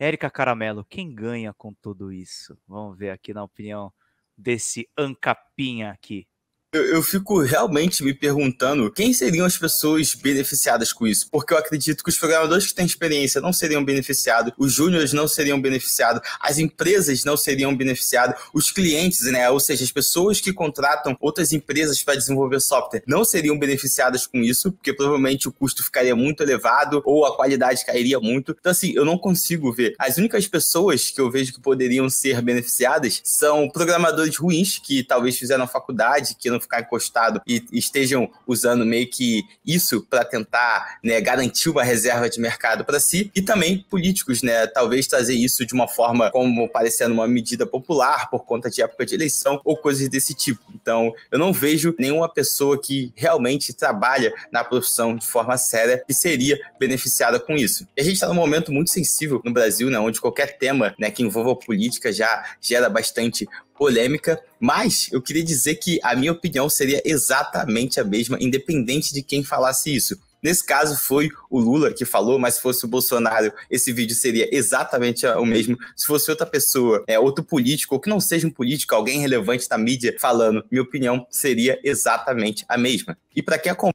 Érica Caramelo, quem ganha com tudo isso? Vamos ver aqui na opinião desse Ancapinha aqui. Eu, eu, fico realmente me perguntando quem seriam as pessoas beneficiadas com isso, porque eu acredito que os programadores que têm experiência não seriam beneficiados, os júniores não seriam beneficiados, as empresas não seriam beneficiadas, os clientes, né, ou seja, as pessoas que contratam outras empresas para desenvolver software não seriam beneficiadas com isso, porque provavelmente o custo ficaria muito elevado ou a qualidade cairia muito. Então assim, eu não consigo ver. As únicas pessoas que eu vejo que poderiam ser beneficiadas são programadores ruins que talvez fizeram faculdade, que não ficar encostado e estejam usando meio que isso para tentar né, garantir uma reserva de mercado para si, e também políticos, né? Talvez trazer isso de uma forma como parecendo uma medida popular por conta de época de eleição ou coisas desse tipo. Então, eu não vejo nenhuma pessoa que realmente trabalha na profissão de forma séria que seria beneficiada com isso. E a gente está num momento muito sensível no Brasil, né? Onde qualquer tema né, que envolva política já gera bastante polêmica, mas eu queria dizer que a minha opinião seria exatamente a mesma, independente de quem falasse isso. Nesse caso foi o Lula que falou, mas se fosse o Bolsonaro, esse vídeo seria exatamente o mesmo. Se fosse outra pessoa, é, outro político, ou que não seja um político, alguém relevante da mídia falando, minha opinião seria exatamente a mesma. E para quem acompanha.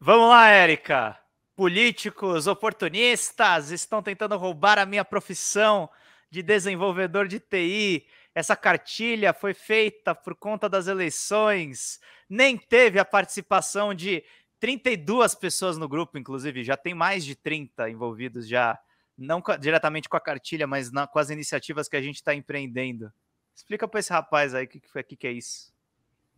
Vamos lá, Érica! Políticos oportunistas estão tentando roubar a minha profissão de desenvolvedor de TI. Essa cartilha foi feita por conta das eleições, nem teve a participação de 32 pessoas no grupo, inclusive, já tem mais de 30 envolvidos já, não diretamente com a cartilha, mas na, com as iniciativas que a gente está empreendendo. Explica para esse rapaz aí o que, que, que, é isso.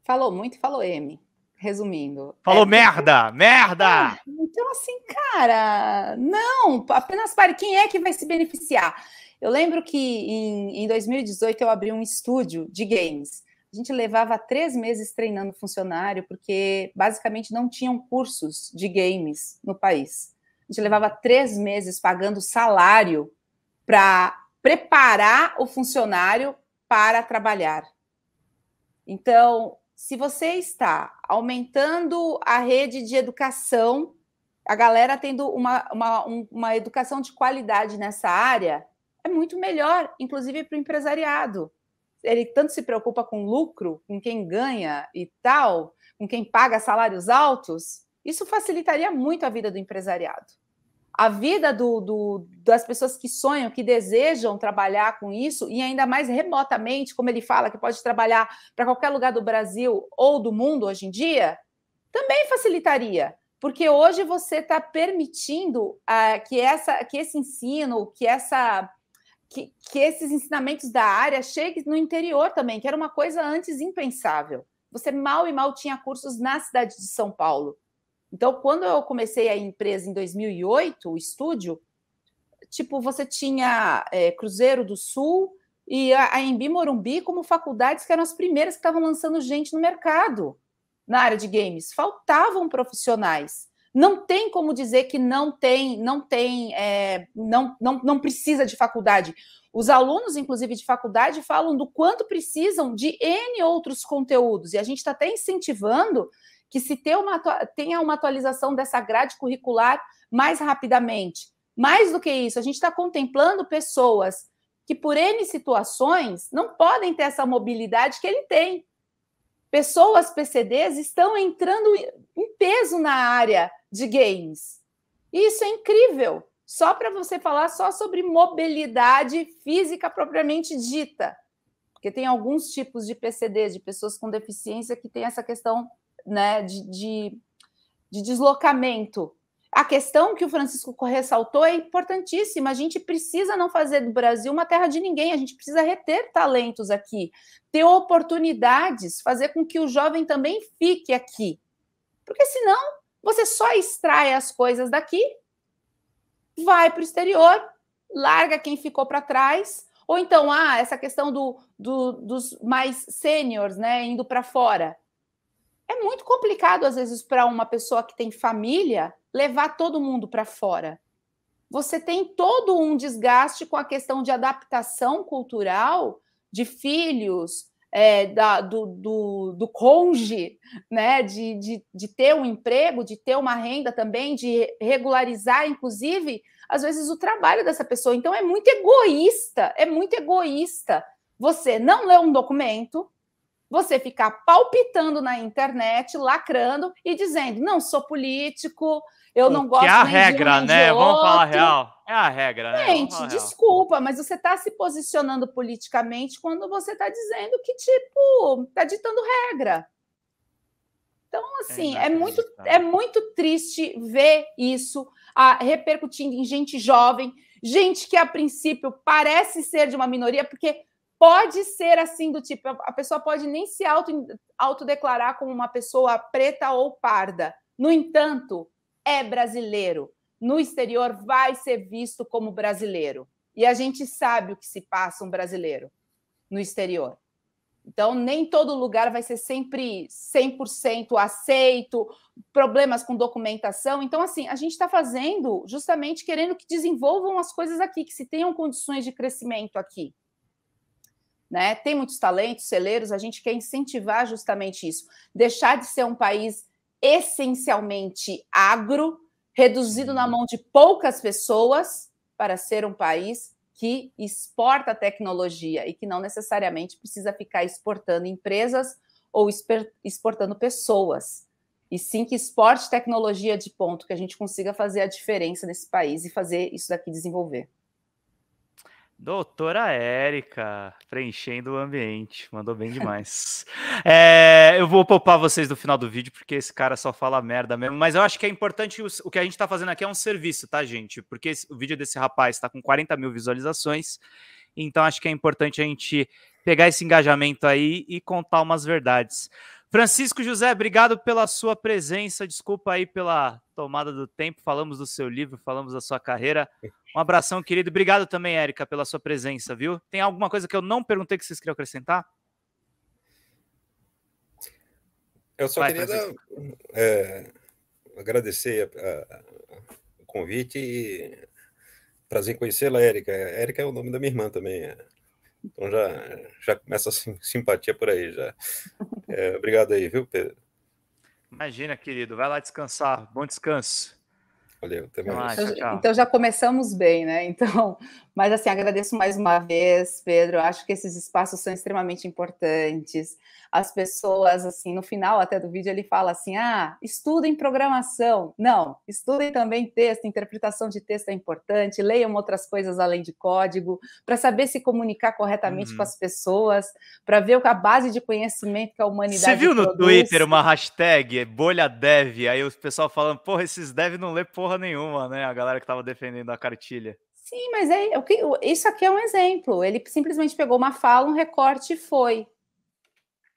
Falou muito, falou M. Resumindo. Falou é, merda, merda! Ah, então, assim, cara, não, apenas para quem é que vai se beneficiar? Eu lembro que em, em 2018 eu abri um estúdio de games. A gente levava três meses treinando funcionário, porque basicamente não tinham cursos de games no país. A gente levava três meses pagando salário para preparar o funcionário para trabalhar. Então, se você está aumentando a rede de educação, a galera tendo uma, uma, um, uma educação de qualidade nessa área, é muito melhor, inclusive para o empresariado. Ele tanto se preocupa com lucro, com quem ganha e tal, com quem paga salários altos, isso facilitaria muito a vida do empresariado. A vida do, do, das pessoas que sonham, que desejam trabalhar com isso, e ainda mais remotamente, como ele fala, que pode trabalhar para qualquer lugar do Brasil ou do mundo hoje em dia, também facilitaria. Porque hoje você está permitindo ah, que, essa, que esse ensino, que essa que, que esses ensinamentos da área cheguem no interior também, que era uma coisa antes impensável. Você mal e mal tinha cursos na cidade de São Paulo. Então, quando eu comecei a empresa em 2008, o estúdio, tipo, você tinha é, Cruzeiro do Sul e a, a Embi Morumbi como faculdades que eram as primeiras que estavam lançando gente no mercado na área de games. Faltavam profissionais não tem como dizer que não tem, não tem, é, não, não, não precisa de faculdade. Os alunos, inclusive de faculdade, falam do quanto precisam de N outros conteúdos, e a gente está até incentivando que se uma, tenha uma atualização dessa grade curricular mais rapidamente. Mais do que isso, a gente está contemplando pessoas que, por N situações, não podem ter essa mobilidade que ele tem pessoas PCDs estão entrando em peso na área de games. Isso é incrível. Só para você falar só sobre mobilidade física propriamente dita, porque tem alguns tipos de PCDs, de pessoas com deficiência que tem essa questão né, de, de, de deslocamento a questão que o Francisco ressaltou é importantíssima. A gente precisa não fazer do Brasil uma terra de ninguém, a gente precisa reter talentos aqui, ter oportunidades, fazer com que o jovem também fique aqui. Porque senão você só extrai as coisas daqui, vai para o exterior, larga quem ficou para trás, ou então, ah, essa questão do, do dos mais sêniores, né, indo para fora é muito complicado, às vezes, para uma pessoa que tem família levar todo mundo para fora. Você tem todo um desgaste com a questão de adaptação cultural de filhos, é, da, do, do, do conge, né? De, de, de ter um emprego, de ter uma renda também, de regularizar, inclusive, às vezes, o trabalho dessa pessoa. Então, é muito egoísta, é muito egoísta você não ler um documento, você ficar palpitando na internet, lacrando e dizendo: não sou político, eu o não gosto. Que é a regra, um né? Vamos falar a real. É a regra, né? Gente, né? desculpa, mas você está se posicionando politicamente quando você está dizendo que, tipo, está ditando regra. Então, assim, é, é muito, é muito triste ver isso a, repercutindo em gente jovem, gente que a princípio parece ser de uma minoria, porque pode ser assim do tipo, a pessoa pode nem se auto, autodeclarar como uma pessoa preta ou parda. No entanto, é brasileiro. No exterior vai ser visto como brasileiro. E a gente sabe o que se passa um brasileiro no exterior. Então, nem todo lugar vai ser sempre 100% aceito, problemas com documentação. Então, assim, a gente está fazendo justamente querendo que desenvolvam as coisas aqui, que se tenham condições de crescimento aqui. Né? Tem muitos talentos, celeiros, a gente quer incentivar justamente isso. Deixar de ser um país essencialmente agro, reduzido na mão de poucas pessoas, para ser um país que exporta tecnologia e que não necessariamente precisa ficar exportando empresas ou exportando pessoas. E sim que exporte tecnologia de ponto, que a gente consiga fazer a diferença nesse país e fazer isso daqui desenvolver. Doutora Érica, preenchendo o ambiente, mandou bem demais. é, eu vou poupar vocês do final do vídeo, porque esse cara só fala merda mesmo. Mas eu acho que é importante, o, o que a gente tá fazendo aqui é um serviço, tá, gente? Porque esse, o vídeo desse rapaz tá com 40 mil visualizações, então acho que é importante a gente pegar esse engajamento aí e contar umas verdades. Francisco José, obrigado pela sua presença. Desculpa aí pela tomada do tempo. Falamos do seu livro, falamos da sua carreira. Um abração, querido. Obrigado também, Érica, pela sua presença, viu? Tem alguma coisa que eu não perguntei que vocês queriam acrescentar? Eu só Vai, queria é, agradecer a, a, o convite e prazer em conhecê-la, Érica. Érica é o nome da minha irmã também. É. Então já, já começa a simpatia por aí já. É, obrigado aí, viu, Pedro? Imagina, querido. Vai lá descansar. Bom descanso. Valeu, até mais. Então, então já começamos bem, né? Então, mas assim, agradeço mais uma vez, Pedro. Acho que esses espaços são extremamente importantes. As pessoas, assim, no final até do vídeo ele fala assim: ah, estudem programação. Não, estudem também texto, interpretação de texto é importante, leiam outras coisas além de código, para saber se comunicar corretamente uhum. com as pessoas, para ver a base de conhecimento que a humanidade. Você viu no Twitter uma hashtag bolha dev, aí o pessoal falando, porra, esses dev não lê porra porra nenhuma, né? A galera que tava defendendo a cartilha. Sim, mas é, isso aqui é um exemplo. Ele simplesmente pegou uma fala, um recorte e foi.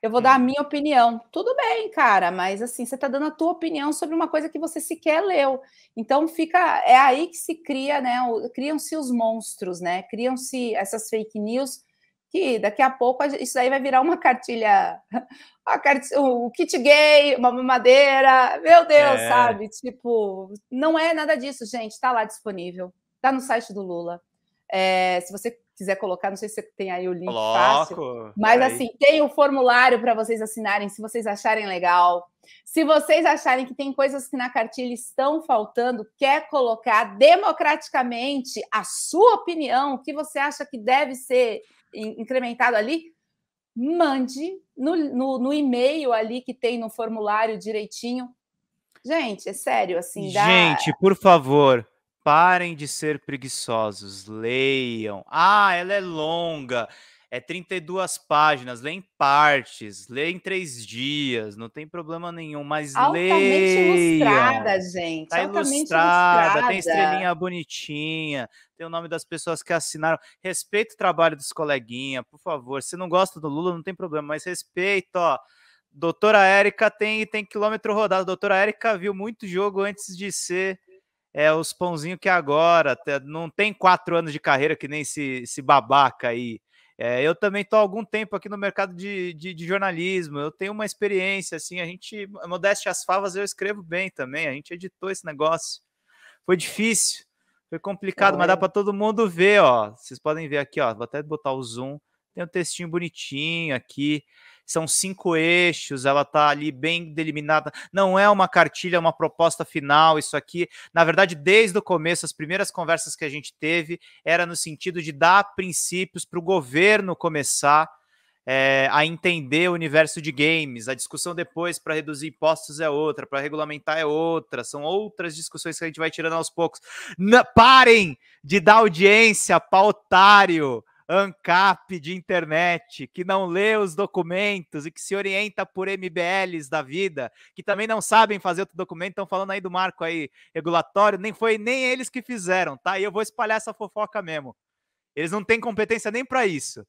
Eu vou dar a uhum. minha opinião. Tudo bem, cara, mas assim, você está dando a tua opinião sobre uma coisa que você sequer leu. Então fica, é aí que se cria, né? Criam-se os monstros, né? Criam-se essas fake news que daqui a pouco isso aí vai virar uma cartilha, uma cartilha o kit gay, uma mamadeira, meu Deus, é. sabe? Tipo, não é nada disso, gente. Está lá disponível, está no site do Lula. É, se você quiser colocar, não sei se você tem aí o link fácil, mas aí. assim tem o um formulário para vocês assinarem, se vocês acharem legal. Se vocês acharem que tem coisas que na cartilha estão faltando, quer colocar democraticamente a sua opinião, o que você acha que deve ser incrementado ali, mande no, no, no e-mail ali que tem no formulário direitinho. Gente, é sério, assim. Dá... Gente, por favor, parem de ser preguiçosos, leiam. Ah, ela é longa é 32 páginas, lê em partes, lê em três dias, não tem problema nenhum, mas altamente leia. ilustrada, gente. Tá altamente ilustrada, ilustrada, tem estrelinha bonitinha, tem o nome das pessoas que assinaram. Respeita o trabalho dos coleguinhas, por favor. Se não gosta do Lula, não tem problema, mas respeita, ó. Doutora Érica tem, tem quilômetro rodado. Doutora Érica viu muito jogo antes de ser é, os pãozinhos que agora. Não tem quatro anos de carreira que nem esse, esse babaca aí. É, eu também estou há algum tempo aqui no mercado de, de, de, jornalismo, eu tenho uma experiência, assim, a gente, modéstia as favas, eu escrevo bem também, a gente editou esse negócio. Foi difícil, foi complicado, é. mas dá para todo mundo ver, ó. Vocês podem ver aqui, ó, vou até botar o zoom, tem um textinho bonitinho aqui são cinco eixos, ela está ali bem delimitada. Não é uma cartilha, é uma proposta final, isso aqui. Na verdade, desde o começo, as primeiras conversas que a gente teve era no sentido de dar princípios para o governo começar é, a entender o universo de games. A discussão depois para reduzir impostos é outra, para regulamentar é outra, são outras discussões que a gente vai tirando aos poucos. N parem de dar audiência pautário. ANCAP de internet, que não lê os documentos e que se orienta por MBLs da vida, que também não sabem fazer outro documento, estão falando aí do marco aí regulatório, nem foi nem eles que fizeram, tá? E eu vou espalhar essa fofoca mesmo. Eles não têm competência nem para isso.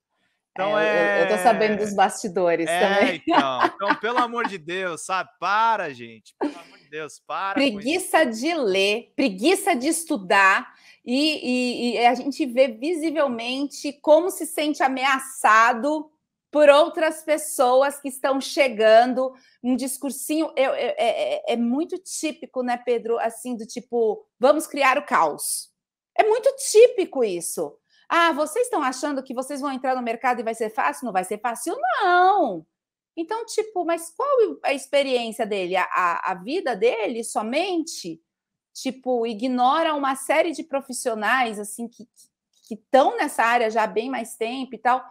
Então é, é... Eu, eu, tô é sabendo dos bastidores é, também. Então, então, pelo amor de Deus, sabe? Para, gente. Pelo amor Deus, para. Preguiça de ler, preguiça de estudar. E, e, e a gente vê visivelmente como se sente ameaçado por outras pessoas que estão chegando. Um discursinho é é, é, é, muito típico, né, Pedro? Assim, do tipo, vamos criar o caos. É muito típico isso. Ah, vocês estão achando que vocês vão entrar no mercado e vai ser fácil? Não vai ser fácil, não. Então, tipo, mas qual a experiência dele? A, a, a vida dele somente? Tipo, ignora uma série de profissionais, assim, que estão nessa área já há bem mais tempo e tal.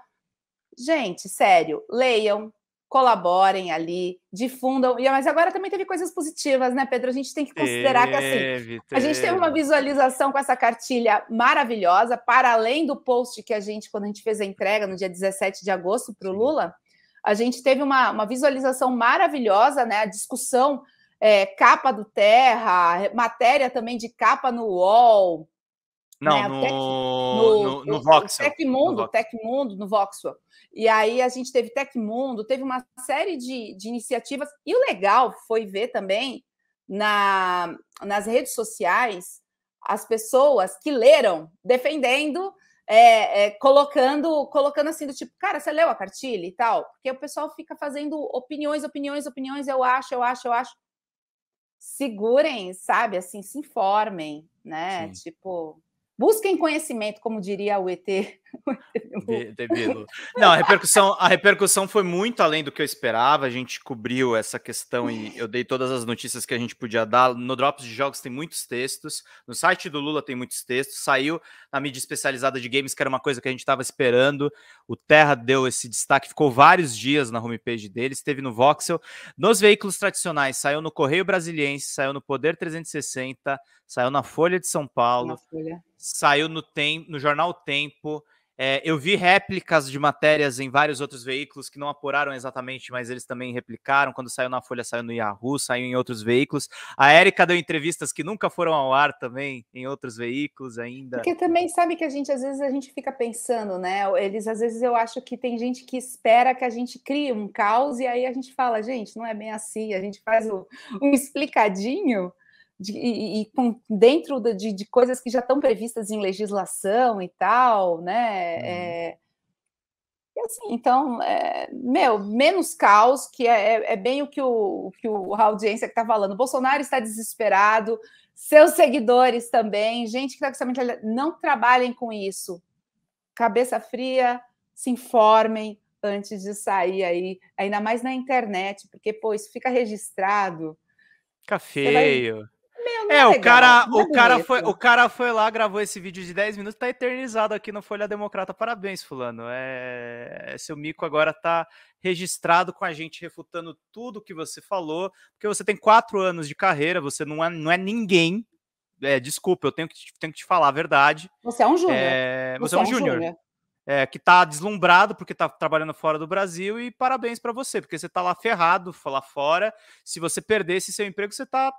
Gente, sério, leiam, colaborem ali, difundam. E mas agora também teve coisas positivas, né, Pedro? A gente tem que considerar teve, que assim, a gente teve uma visualização com essa cartilha maravilhosa, para além do post que a gente quando a gente fez a entrega no dia 17 de agosto para o Lula, a gente teve uma, uma visualização maravilhosa, né? A discussão é, capa do Terra, matéria também de capa no UOL. Não, né? no, Tec, no, no, no, no Voxel. Tecmundo, no Tecmundo, no Voxel. E aí a gente teve Tecmundo, teve uma série de, de iniciativas. E o legal foi ver também na, nas redes sociais as pessoas que leram defendendo é, é, colocando, colocando assim do tipo, cara, você leu a cartilha e tal? Porque o pessoal fica fazendo opiniões, opiniões, opiniões, eu acho, eu acho, eu acho. Segurem, sabe, assim, se informem, né? Sim. Tipo, Busquem conhecimento, como diria o ET. Não, a repercussão, a repercussão foi muito além do que eu esperava. A gente cobriu essa questão e eu dei todas as notícias que a gente podia dar. No Drops de Jogos tem muitos textos. No site do Lula tem muitos textos. Saiu na mídia especializada de games, que era uma coisa que a gente estava esperando. O Terra deu esse destaque, ficou vários dias na homepage deles, esteve no Voxel. Nos veículos tradicionais, saiu no Correio Brasiliense, saiu no Poder 360, saiu na Folha de São Paulo. Na Folha saiu no, tem, no jornal Tempo. É, eu vi réplicas de matérias em vários outros veículos que não apuraram exatamente, mas eles também replicaram. Quando saiu na Folha, saiu no Yahoo, saiu em outros veículos. A Érica deu entrevistas que nunca foram ao ar também, em outros veículos ainda. Porque também sabe que a gente, às vezes, a gente fica pensando, né? Eles, às vezes, eu acho que tem gente que espera que a gente crie um caos e aí a gente fala, gente, não é bem assim, a gente faz um, um explicadinho de, e, e com, dentro de, de, coisas que já estão previstas em legislação e tal, né? Uhum. É, e assim, então, é, meu, menos caos, que é, é, é bem o que, o, que o, a audiência está falando. O Bolsonaro está desesperado, seus seguidores também, gente que está com essa mentalidade, não trabalhem com isso. Cabeça fria, se informem antes de sair aí, ainda mais na internet, porque, pô, isso fica registrado. Fica feio é, é o cara, o cara foi, o cara foi lá, gravou esse vídeo de 10 minutos, tá eternizado aqui no Folha Democrata. Parabéns, fulano. É, seu mico agora tá registrado com a gente refutando tudo que você falou, porque você tem quatro anos de carreira, você não é, não é ninguém. É, desculpa, eu tenho que, te, tenho que te falar a verdade. Você é um júnior. É, você, é você, é um, um júnior. É, que tá deslumbrado porque tá trabalhando fora do Brasil e parabéns para você, porque você tá lá ferrado, lá fora. Se você perder esse seu emprego, você tá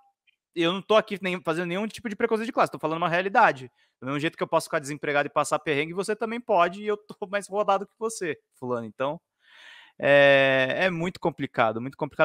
eu não tô aqui nem, fazendo nenhum tipo de preconceito de classe, tô falando uma realidade. Do mesmo jeito que eu posso ficar desempregado e passar perrengue, você também pode, e eu tô mais rodado que você, fulano. Então, é, é muito complicado, muito complicado.